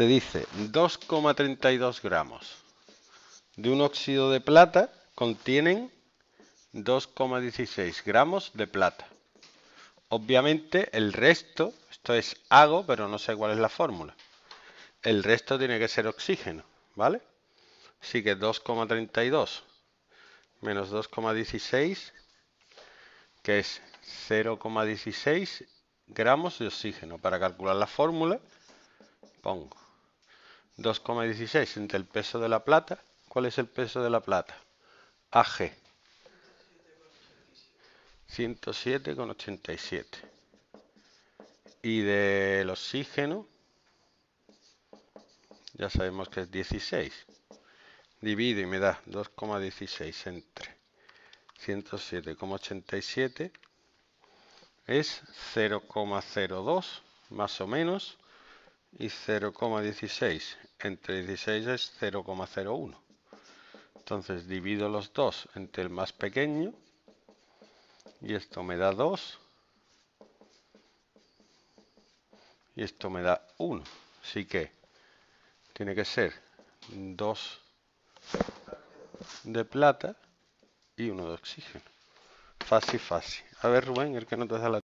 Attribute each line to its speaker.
Speaker 1: Se dice 2,32 gramos de un óxido de plata contienen 2,16 gramos de plata. Obviamente el resto, esto es hago, pero no sé cuál es la fórmula. El resto tiene que ser oxígeno, ¿vale? Así que 2,32 menos 2,16, que es 0,16 gramos de oxígeno. Para calcular la fórmula, pongo 2,16 entre el peso de la plata. ¿Cuál es el peso de la plata? AG. 107,87. Y del oxígeno, ya sabemos que es 16. Divido y me da 2,16 entre 107,87 es 0,02 más o menos y 0,16. Entre 16 es 0,01. Entonces divido los dos entre el más pequeño y esto me da 2 y esto me da 1. Así que tiene que ser 2 de plata y 1 de oxígeno. Fácil, fácil. A ver, Rubén, el que no te da la